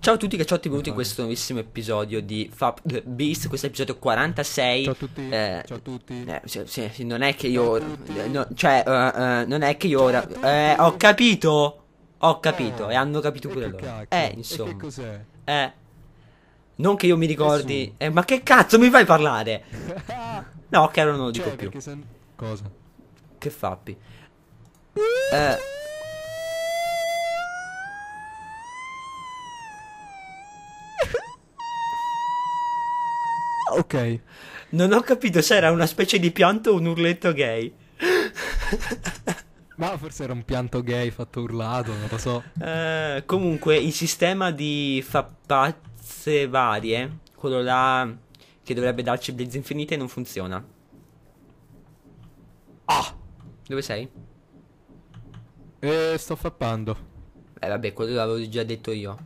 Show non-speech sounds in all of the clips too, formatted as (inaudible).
Ciao a tutti, che ciao, ti benvenuti in questo nuovissimo episodio di Fab the Beast. Questo è episodio 46. Ciao a tutti. Eh, ciao a tutti. Eh, sì, sì, non è che io. No, cioè, uh, uh, non è che io ora. Eh, cioè, eh, eh, eh ho capito. Ho capito, e hanno capito pure loro. Cacchio? Eh, insomma. che cos'è? Eh. Non che io mi ricordi. Eh, ma che cazzo mi fai parlare? (laughs) no, che ora non lo dico cioè, più. Sen... Cosa? Che fappi. Eh. Ok. Non ho capito se era una specie di pianto o un urletto gay. (laughs) Ma forse era un pianto gay fatto urlato, non lo so. Eh, comunque, il sistema di fappazze varie, quello là che dovrebbe darci blitz infinite, non funziona. Ah! Dove sei? Eh, sto fappando. Eh, vabbè, quello l'avevo già detto io.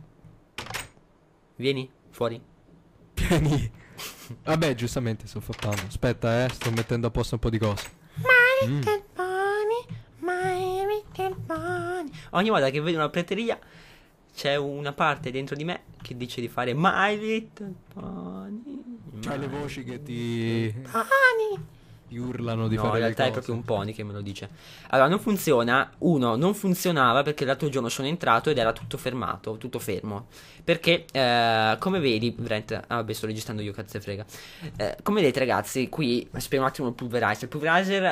Vieni, fuori. Vieni. Vabbè, giustamente sto fottando. Aspetta, eh, sto mettendo a posto un po' di cose. My mm. little bunny, my little pony. Ogni volta che vedo una prateria c'è una parte dentro di me che dice di fare My little pony. C'hai le voci che ti. Pony. Ti urlano di no, fare in realtà è proprio un pony che me lo dice. Allora, non funziona. Uno, non funzionava perché l'altro giorno sono entrato ed era tutto fermato, tutto fermo. Perché, eh, come vedi, Brent, ah, vabbè, sto registrando io, cazzo frega. Eh, come vedete, ragazzi, qui spiego un attimo il pulverizer. Il pulverizer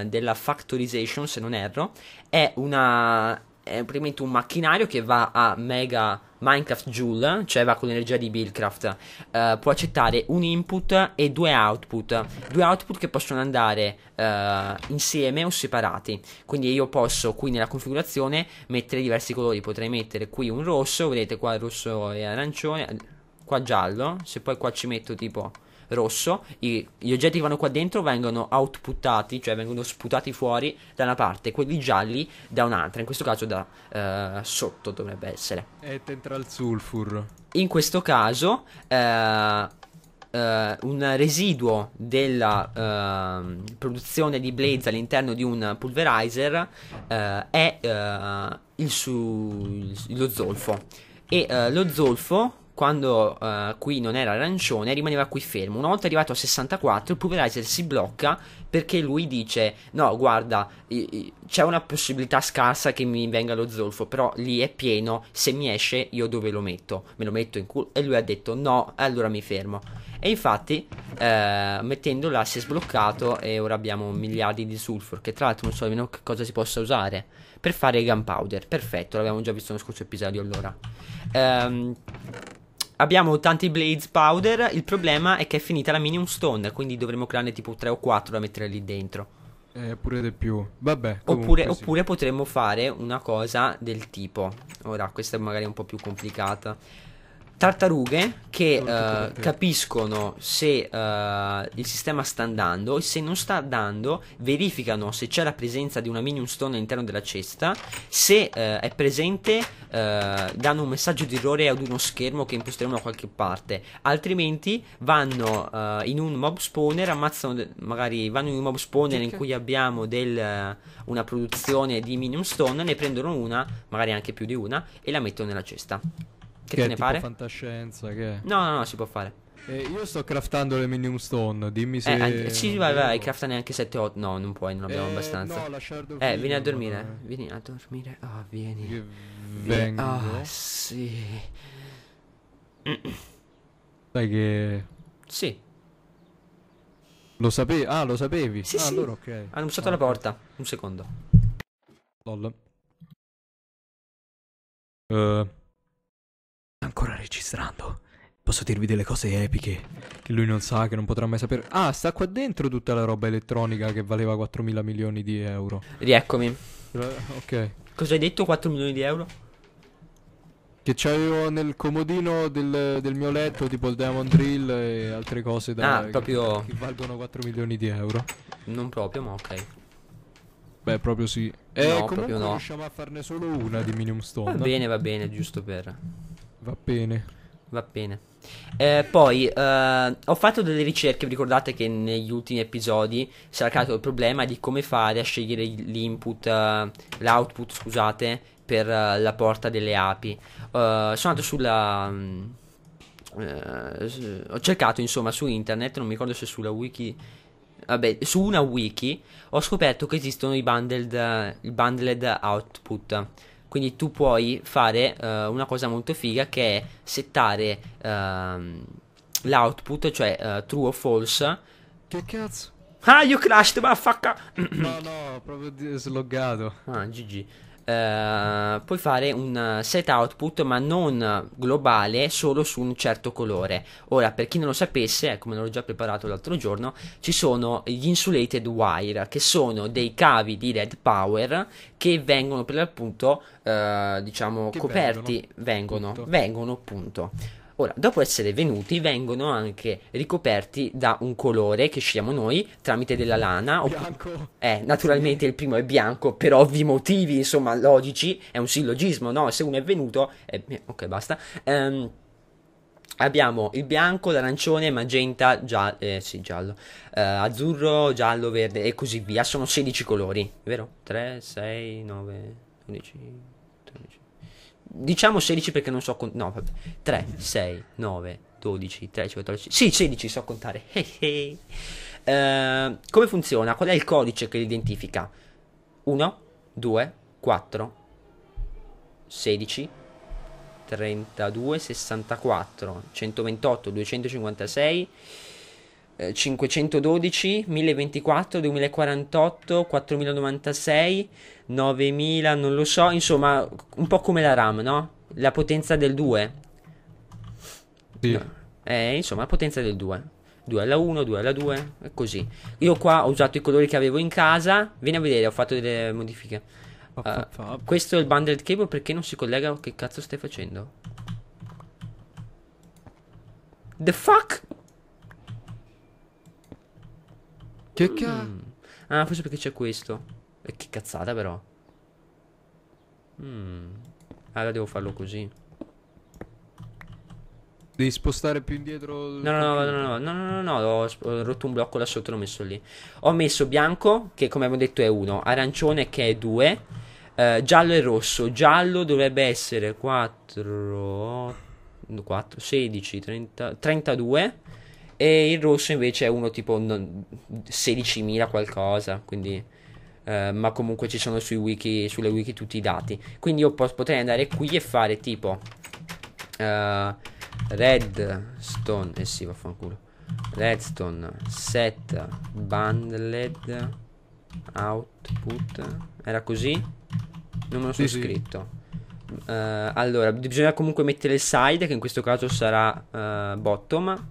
eh, della Factorization, se non erro, è una è praticamente un macchinario che va a mega Minecraft Joule, cioè va con l'energia di Buildcraft. Uh, può accettare un input e due output. Due output che possono andare uh, insieme o separati. Quindi io posso qui nella configurazione mettere diversi colori. Potrei mettere qui un rosso, vedete qua rosso e arancione, qua giallo. Se poi qua ci metto tipo rosso, i, gli oggetti che vanno qua dentro vengono outputati, cioè vengono sputati fuori da una parte, quelli gialli da un'altra, in questo caso da eh, sotto dovrebbe essere. E entra sulfur. In questo caso eh, eh, un residuo della eh, produzione di blaze all'interno di un pulverizer eh, è eh, il su, il, lo zolfo. E lo zolfo quando uh, qui non era arancione, rimaneva qui fermo. Una volta arrivato a 64, il pulverizer si blocca perché lui dice: No, guarda, c'è una possibilità scarsa che mi venga lo zolfo, però lì è pieno. Se mi esce, io dove lo metto? Me lo metto in culo. E lui ha detto: No, allora mi fermo. E infatti, eh, mettendo là si è sbloccato e ora abbiamo miliardi di sulfur. Che tra l'altro non so nemmeno che cosa si possa usare per fare gunpowder. Perfetto, l'abbiamo già visto nello scorso episodio. Allora, ehm. Um, Abbiamo tanti Blades Powder. Il problema è che è finita la Minium Stone. Quindi dovremmo crearne tipo 3 o 4 da mettere lì dentro. Eh, pure di più. Vabbè. Oppure, sì. oppure, potremmo fare una cosa del tipo. Ora, questa è magari un po' più complicata tartarughe che uh, capiscono se uh, il sistema sta andando e se non sta andando verificano se c'è la presenza di una minion stone all'interno della cesta se uh, è presente danno un messaggio di errore ad uno schermo che imposteremo da qualche parte altrimenti vanno in un mob spawner ammazzano de- magari vanno in un mob spawner in cui abbiamo del, una produzione di minion stone ne prendono una magari anche più di una e la mettono nella cesta che, che te ne pare? fantascienza, che No, no, no, si può fare. Eh, io sto craftando le minimum Stone, dimmi se... Eh, anche, eh, sì, vai, vai, crafta neanche 7 8... No, non puoi, non abbiamo eh, abbastanza. No, lasciar dormire. Eh, vieni a dormire, ma... vieni a dormire. Ah, oh, vieni. Che vengo. Ah, oh, sì. Sai che... Sì. Lo sapevi? Ah, lo sapevi? Sì, ah, sì. allora ok. Hanno usato ah. la porta. Un secondo. Lol. Uh ancora registrando. Posso dirvi delle cose epiche che lui non sa, che non potrà mai sapere. Ah, sta qua dentro tutta la roba elettronica che valeva 4 mila milioni di euro. Rieccomi. Eh, ok. Cosa hai detto 4 milioni di euro? Che c'avevo nel comodino del, del, mio letto, tipo il Diamond Drill e altre cose da, ah, proprio... che, che valgono 4 milioni di euro. Non proprio, ma ok. Beh, proprio sì. E eh, no, comunque no. riusciamo a farne solo una di Minimum Stone. Va bene, va bene, giusto per... Va bene. Va bene. Eh, poi eh, ho fatto delle ricerche, vi ricordate che negli ultimi episodi si era creato il problema di come fare a scegliere l'input, eh, l'output, scusate, per eh, la porta delle api. Eh, sono andato sulla... Mm, eh, ho cercato insomma su internet, non mi ricordo se sulla wiki... Vabbè, su una wiki ho scoperto che esistono i bundled, i bundled output quindi tu puoi fare uh, una cosa molto figa che è settare uh, l'output, cioè uh, true o false. Che cazzo? Ah, you crashed, vaffanculo. no, no, proprio sloggato. Ah, GG. Eh, puoi fare un set output ma non globale solo su un certo colore. Ora, per chi non lo sapesse, eh, come l'ho già preparato l'altro giorno, ci sono gli insulated wire, che sono dei cavi di red power che vengono per l'appunto, eh, diciamo, che coperti, vengono, vengono, punto. Vengono, Ora, dopo essere venuti, vengono anche ricoperti da un colore che scegliamo noi tramite della lana. O... Bianco. Eh, naturalmente sì. il primo è bianco per ovvi motivi, insomma, logici. È un sillogismo, no? Se uno è venuto... Eh, eh ok, basta. Ehm, abbiamo il bianco, l'arancione, magenta, giallo, eh, sì, giallo. Eh, azzurro, giallo, verde e così via. Sono 16 colori, vero? 3, 6, 9, 11... Diciamo 16 perché non so contare. No, vabbè. 3, 6, 9, 12, 13, 14. Sì, 16 so contare. uh, (laughs) come funziona? Qual è il codice che li identifica? 1, 2, 4, 16, 32, 64, 128, 256. 512, 1024, 2048, 4096, 9000, non lo so, insomma, un po' come la RAM, no? La potenza del 2. Sì. No. Eh, insomma, la potenza del 2. 2 alla 1, 2 alla 2, e così. Io qua ho usato i colori che avevo in casa, vieni a vedere, ho fatto delle modifiche. Up, up, up. Uh, questo è il bundled cable perché non si collega? Che cazzo stai facendo? The fuck? Che mm. cazzo? Ah, forse perché c'è questo. E eh, che cazzata però. Mm. Allora devo farlo così. Devi spostare più indietro. No, no, no, no, no, no, no, no, ho rotto un blocco là sotto, l'ho messo lì. Ho messo bianco, che come abbiamo detto è 1, arancione che è 2, eh, giallo e rosso. Giallo dovrebbe essere 4, 4 16, 30, 32. E il rosso invece è uno tipo 16.000 qualcosa, quindi... Eh, ma comunque ci sono wiki, sulle wiki tutti i dati. Quindi io pot- potrei andare qui e fare tipo... Uh, redstone... Eh sì, vaffanculo. Redstone set bundled output. Era così? Non me lo sono sì, scritto. Sì. Uh, eh, allora, bisogna comunque mettere il side, che in questo caso sarà uh, bottom.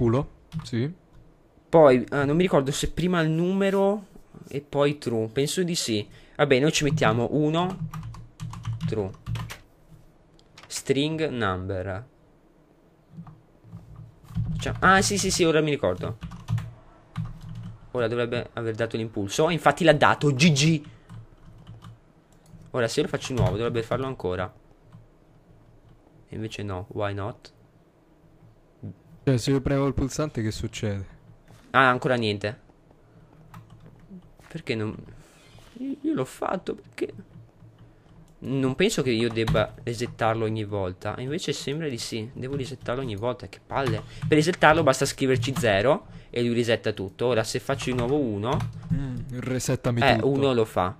Culo, sì. Poi, ah, non mi ricordo se prima il numero e poi true. Penso di sì. Vabbè, noi ci mettiamo 1, true. String number. Cioè, ah, sì, sì, sì, ora mi ricordo. Ora dovrebbe aver dato l'impulso. Oh, infatti l'ha dato, GG. Ora se lo faccio nuovo, dovrebbe farlo ancora. Invece no, why not? Cioè, se io premo il pulsante, che succede? Ah, ancora niente. Perché non. Io, l'ho fatto perché. Non penso che io debba resettarlo ogni volta. Invece sembra di sì. Devo resettarlo ogni volta. Che palle. Per resettarlo basta scriverci 0 e lui resetta tutto. Ora se faccio di nuovo 1. Mm, resettami eh, tutto. 1 lo fa.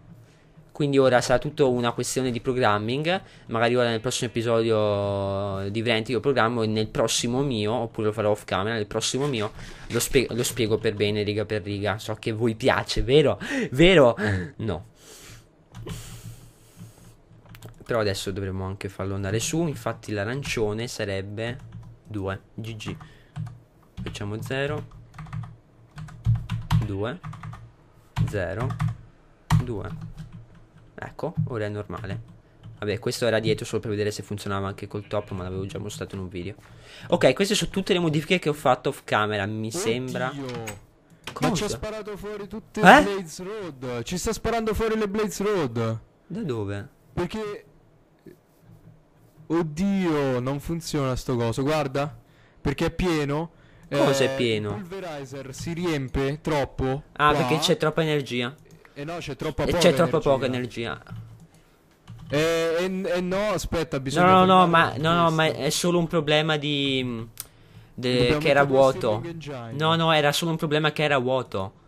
Quindi ora sarà tutto una questione di programming. Magari ora nel prossimo episodio di Vrent lo programmo e nel prossimo mio, oppure lo farò off camera, nel prossimo mio lo, spie- lo spiego per bene, riga per riga. So che voi piace, vero? Vero? No. Però adesso dovremmo anche farlo andare su. Infatti l'arancione sarebbe 2. GG. Facciamo 0. 2. 0. 2. Ecco, ora è normale. Vabbè, questo era dietro solo per vedere se funzionava anche col top, ma l'avevo già mostrato in un video. Ok, queste sono tutte le modifiche che ho fatto off camera, mi Oddio. sembra. Cosa? Ma ci ha sparato fuori tutte eh? le Blades Road. Ci sta sparando fuori le Blades Road. Da dove? Perché... Oddio, non funziona sto coso, guarda. Perché è pieno. Cosa eh, è pieno? Il pulverizer si riempie troppo. Ah, qua. perché c'è troppa energia eh no, c'è troppa e poca c'è troppa energia. poca energia. E, e, e, no, aspetta, bisogna... No, no, no, ma, no, no, ma è solo un problema di... Mm, de, che era vuoto. No, no, era solo un problema che era vuoto.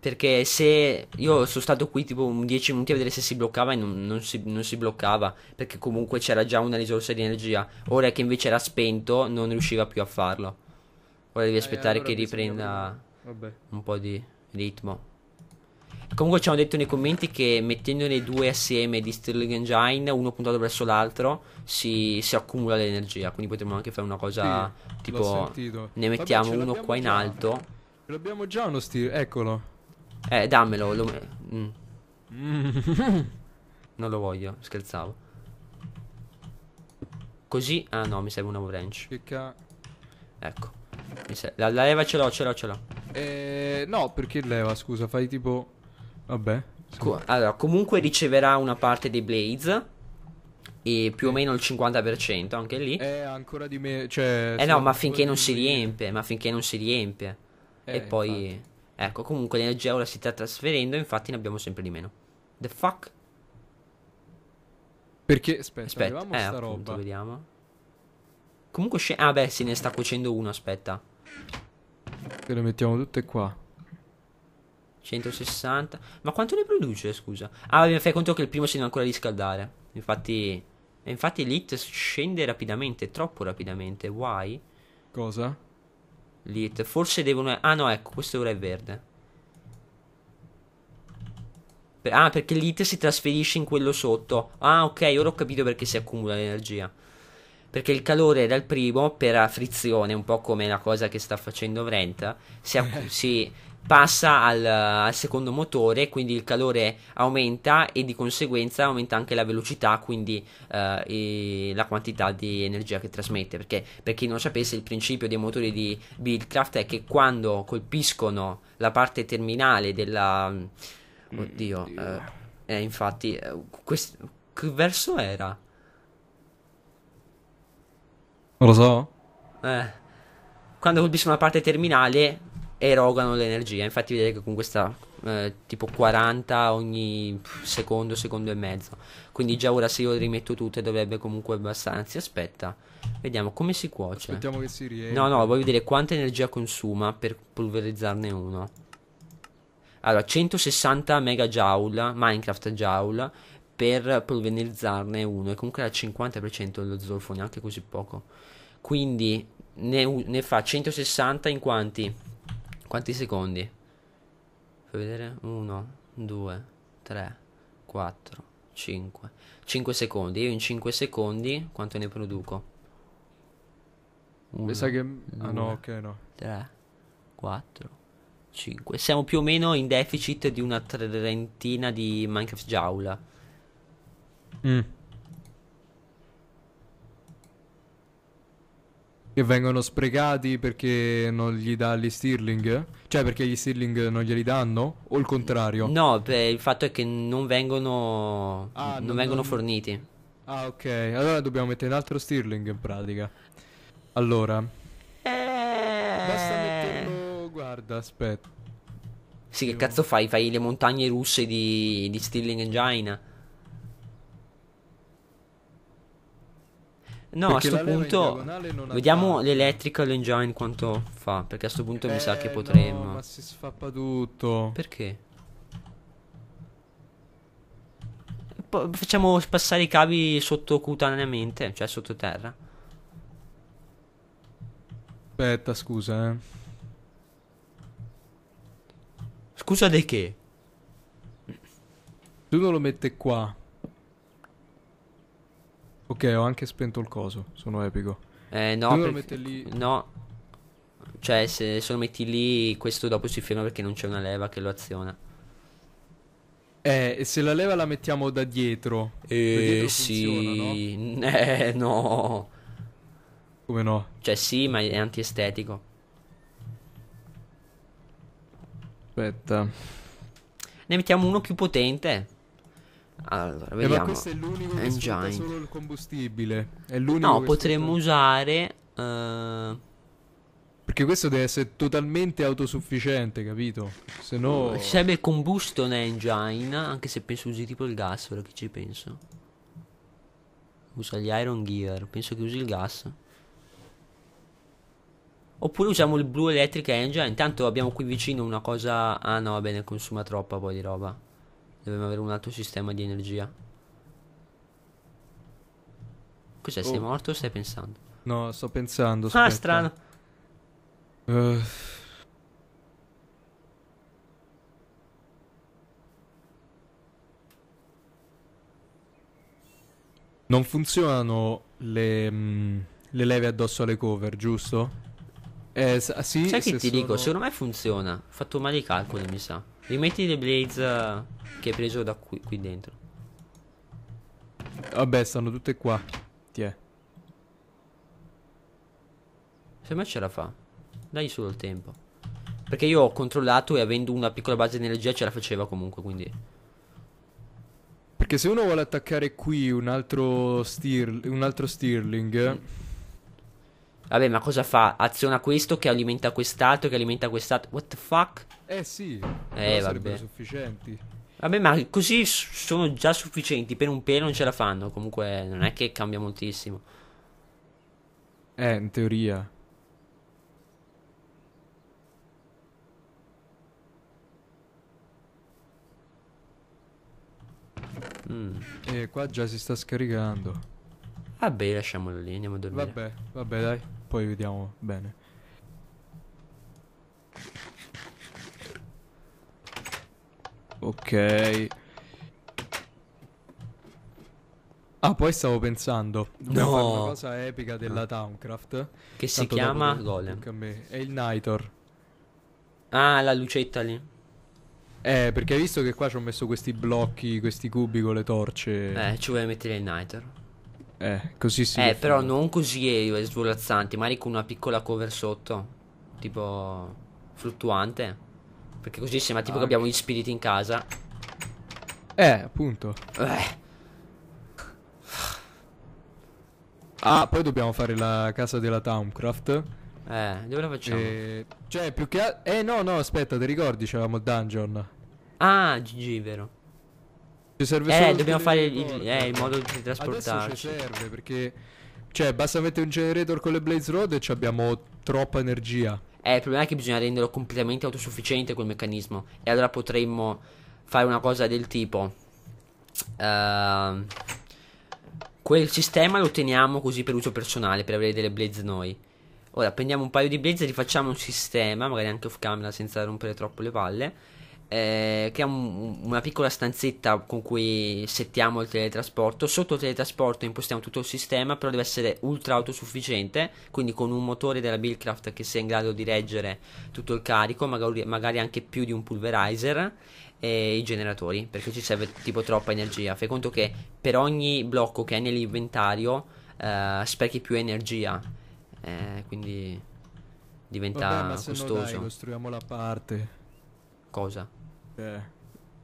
Perché se io sono stato qui tipo 10 minuti a vedere se si bloccava e non, non, si, non, si, bloccava, perché comunque c'era già una risorsa di energia. Ora che invece era spento non riusciva più a farlo. Ora devi eh, aspettare eh, allora che riprenda un po' di ritmo. Comunque ci hanno detto nei commenti che mettendone due assieme di Stirling Engine, uno puntato verso l'altro, si, si accumula l'energia. Quindi potremmo anche fare una cosa sì, tipo: ne mettiamo Vabbè, uno qua già. in alto. Ce l'abbiamo già uno Stirling, eccolo. Eh, dammelo. Lo... Mm. mm. (laughs) non lo voglio, scherzavo. Così, ah no, mi serve una wrench. Che ca... Ecco. La, la leva ce l'ho, ce l'ho, ce l'ho. Eh, no, perché leva, scusa, fai tipo... Vabbè. Sì. Co- allora, comunque riceverà una parte dei Blades. E più o meno il 50% anche lì. Eh, ancora di meno. Cioè, eh no, ma finché non si riempie. Ma finché non si riempie. Eh, e poi. Infatti. Ecco, comunque l'energia ora si sta trasferendo. Infatti ne abbiamo sempre di meno. The fuck? Perché aspetta, aspetta eh, sta appunto, roba. Vediamo. Comunque sc- Ah, beh, se ne sta cuocendo uno, aspetta. le mettiamo tutte qua. 160. Ma quanto ne produce, scusa? Ah, mi fai conto che il primo si deve ancora riscaldare. Infatti, infatti l'It scende rapidamente, troppo rapidamente. Why? Cosa? L'It. Forse devono... Ah, no, ecco, questo ora è verde. Ah, perché l'It si trasferisce in quello sotto. Ah, ok, ora ho capito perché si accumula l'energia. Perché il calore dal primo, per frizione, un po' come la cosa che sta facendo Vrenta, si, accu- (laughs) si passa al, al, secondo motore, quindi il calore aumenta e di conseguenza aumenta anche la velocità, quindi eh, la quantità di energia che trasmette. Perché per chi non sapesse, il principio dei motori di Buildcraft è che quando colpiscono la parte terminale della. Mm, oddio, mm, eh, infatti, eh, quest... che verso era? Non lo so. Eh quando colpiscono la parte terminale erogano l'energia. Infatti, vedete che comunque sta eh, tipo 40 ogni secondo, secondo e mezzo. Quindi, già ora se io le rimetto tutte dovrebbe comunque bastare. Anzi, aspetta, vediamo come si cuoce. Aspettiamo che si riempie. No, no, voglio vedere quanta energia consuma per polverizzarne uno. Allora, 160 megajoule, Minecraft joule, per polverizzarne uno. E comunque al 50% dello zolfo, neanche così poco. Quindi ne, ne fa 160 in quanti? Quanti secondi? Fai vedere? 1, 2, 3, 4, 5. 5 secondi. Io in 5 secondi quanto ne produco? Uno, Mi sa che... ah no, ok no. 3, 4, 5. Siamo più o meno in deficit di una trentina di Minecraft Jaula. Mm. che vengono sprecati perché non gli dà gli Stirling? Cioè perché gli Stirling non glieli danno? O il contrario? No, beh, il fatto è che non vengono, ah, non non vengono non... forniti. Ah ok, allora dobbiamo mettere un altro Stirling in pratica. Allora. Eeeh... Basta metterlo... Guarda, aspetta. Sì, che cazzo fai? Fai le montagne russe di, di Stirling Engina? No, perché a questo punto vediamo l'electrical engine quanto fa, perché a questo punto eh, mi sa che eh, potremmo. No, ma si sfappa tutto. Perché? P facciamo passare i cavi sottocutaneamente, cioè sottoterra. Aspetta, scusa, eh. Scusa di che? Tu non lo mette qua. Ok, ho anche spento il coso, sono epico. Eh no, lo metti lì... no. Cioè, se se lo metti lì, questo dopo si ferma perché non c'è una leva che lo aziona. Eh, se la leva la mettiamo da dietro? da Eh dietro sì, funziona, no? (laughs) eh no. Come no? Cioè sì, ma è antiestetico. Aspetta. Ne mettiamo uno più potente. Allora, vediamo. Eh, ma questo è l'unico che Engine. solo il combustibile. È l'unico no, potremmo usare... Uh... Perché questo deve essere totalmente autosufficiente, capito? Se no... Ci sarebbe il combustion engine, anche se penso usi tipo il gas, ora che ci penso. Usa gli iron gear, penso che usi il gas. Oppure usiamo il Blue Electric Engine. Intanto abbiamo qui vicino una cosa. Ah no, va bene, consuma troppa poi di roba. Dobbiamo avere un altro sistema di energia. Cos'è? Oh. Sei morto o stai pensando? No, sto pensando. Ah, aspetta. Ah, strano. Uh. Non funzionano le, mm, le, leve addosso alle cover, giusto? Eh, ah, sì, Sai che ti sono... dico? Secondo me funziona. Ho fatto male i calcoli, mi sa. Rimetti le blaze eh, che hai preso da qui, qui dentro. Vabbè, stanno tutte qua. Ti è. Se me ce la fa. Dai solo il tempo. Perché io ho controllato e avendo una piccola base di energia ce la faceva comunque, quindi... Perché se uno vuole attaccare qui un altro, stir un altro Stirling... Mm. Vabbè, ma cosa fa? Aziona questo che alimenta quest'altro, che alimenta quest'altro. What the fuck? Eh sì. Eh, vabbè. sufficienti. Vabbè, ma così sono già sufficienti. Per un pelo non ce la fanno. Comunque, non è che cambia moltissimo. Eh, in teoria. Mm. E eh, qua già si sta scaricando. Vabbè, lasciamolo lì, andiamo a dormire. Vabbè, vabbè, dai poi vediamo bene. Ok. Ah, poi stavo pensando. No. una cosa epica della ah. Towncraft. Che si chiama Golem. È il Nitor. Ah, la lucetta lì. Eh, perché hai visto che qua ci ho messo questi blocchi, questi cubi con le torce. Eh, ci vuole mettere il Nitor. Eh, così si. Eh, però fare. non così eh, svolazzanti, magari con una piccola cover sotto, tipo fluttuante. Perché così sembra tipo ah, che abbiamo gli spiriti in casa. Eh, appunto. Eh. Ah, poi dobbiamo fare la casa della Towncraft. Eh, dove la facciamo? E... Cioè, più che altro... Eh, no, no, aspetta, ti ricordi? C'eravamo dungeon. Ah, GG, vero. Ci serve eh, solo Eh, dobbiamo fare il, eh, il modo di trasportarci. Adesso ci serve perché... Cioè, basta mettere un generator con le Blaze Road e abbiamo troppa energia. Eh, il problema è che bisogna renderlo completamente autosufficiente quel meccanismo. E allora potremmo fare una cosa del tipo... Uh, quel sistema lo teniamo così per uso personale, per avere delle Blaze noi. Ora prendiamo un paio di blaze e rifacciamo un sistema, magari anche off camera senza rompere troppo le palle eh, che è un, una piccola stanzetta con cui settiamo il teletrasporto. Sotto il teletrasporto impostiamo tutto il sistema, però deve essere ultra autosufficiente, quindi con un motore della Buildcraft che sia in grado di reggere tutto il carico, magari, magari anche più di un pulverizer e i generatori, perché ci serve tipo troppa energia. Fai conto che per ogni blocco che è nell'inventario eh, sprechi più energia, eh, quindi diventa Vabbè, ma se costoso. No, dai, costruiamo la parte. Cosa? Eh.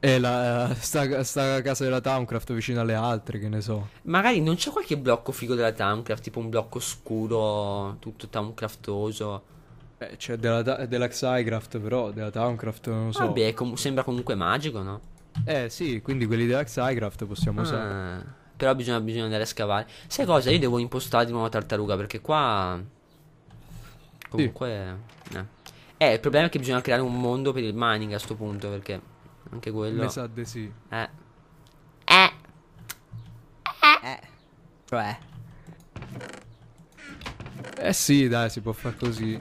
E eh, la, eh, sta, sta, casa della Towncraft vicino alle altre, che ne so. Magari non c'è qualche blocco figo della Towncraft, tipo un blocco scuro, tutto Towncraftoso. Eh, c'è della, della Xycraft, però della Towncraft non so. Vabbè, com- sembra comunque magico, no? Eh sì, quindi quelli della Xycraft possiamo ah, usare. Però bisogna, bisogna, andare a scavare. Sai cosa? Io devo impostare di nuovo la tartaruga, perché qua... Comunque... Sì. Eh. Eh, il problema è che bisogna creare un mondo per il mining a questo punto, perché anche quello... Mi sa di sì. Eh. Eh. Eh. Cioè. Eh sì, dai, si può far così.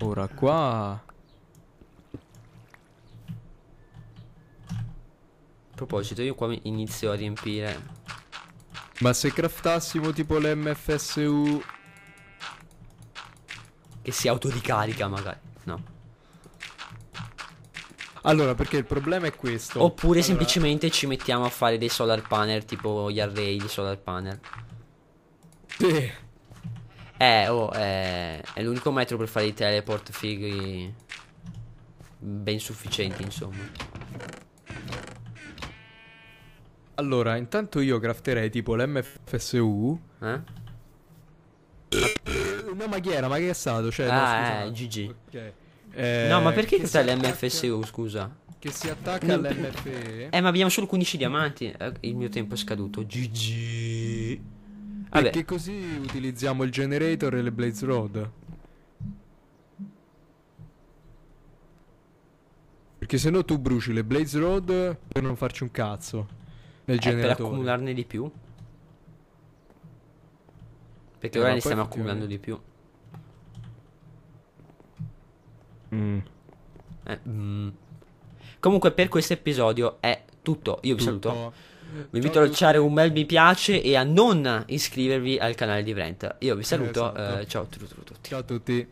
Ora qua... A proposito, io qua inizio a riempire. Ma se craftassimo tipo l'MFSU che si autoricarica magari. No. Allora, perché il problema è questo. Oppure allora... semplicemente ci mettiamo a fare dei solar panel, tipo gli array di solar panel. Sì. Eh, oh, eh, è l'unico metro per fare i teleport fighi ben sufficienti, insomma. Allora, intanto io crafterei tipo l'MFSU. Eh? No, ma chi era? Ma che è stato? Cioè, ah, no, eh, GG. Okay. Eh, no, ma perché cos'è l'MFSU, scusa? Che si attacca no, all'MFE. Eh, ma abbiamo solo 15 diamanti. Eh, il mio tempo è scaduto. GG. Vabbè. Perché così utilizziamo il generator e le Blaze Road. Perché se no tu bruci le Blaze Road per non farci un cazzo. Nel eh, generatore. Per accumularne di più. Perché ora ne stiamo accumulando di più. Mm. Eh, mm. Comunque per questo episodio è tutto. Io vi tutto. saluto. Vi invito a lasciare un bel mi piace e a non iscrivervi al canale di Brent. Io vi saluto. Eh, esatto. eh, ciao a tutti. Ciao a tutti.